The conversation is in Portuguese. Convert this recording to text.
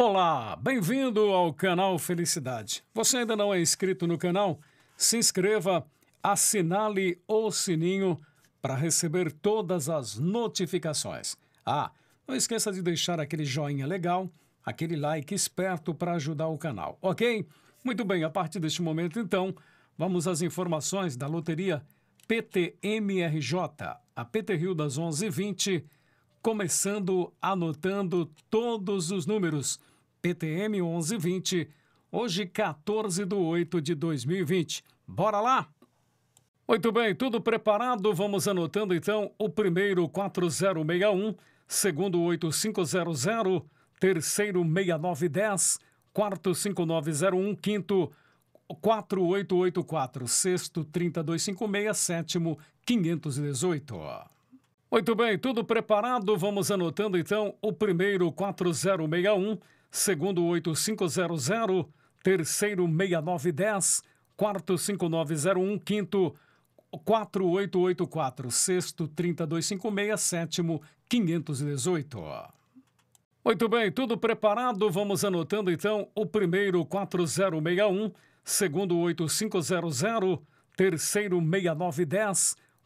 Olá, bem-vindo ao canal Felicidade. Você ainda não é inscrito no canal? Se inscreva, assinale o sininho para receber todas as notificações. Ah, não esqueça de deixar aquele joinha legal, aquele like esperto para ajudar o canal, ok? Muito bem, a partir deste momento, então, vamos às informações da loteria PTMRJ. A PT Rio das 11h20 começando anotando todos os números. PTM 1120, hoje 14 de 8 de 2020. Bora lá? Muito bem, tudo preparado? Vamos anotando então o primeiro 4061, segundo 8500, terceiro 6910, quarto 5901, quinto 4884, sexto 3256, sétimo 518. Muito bem, tudo preparado. Vamos anotando então o primeiro 4061, segundo 8500, terceiro 6910, quarto 5901, quinto 4884, sexto 3256, sétimo 518. Muito bem, tudo preparado. Vamos anotando então o primeiro 4061, segundo 8500, terceiro 6910,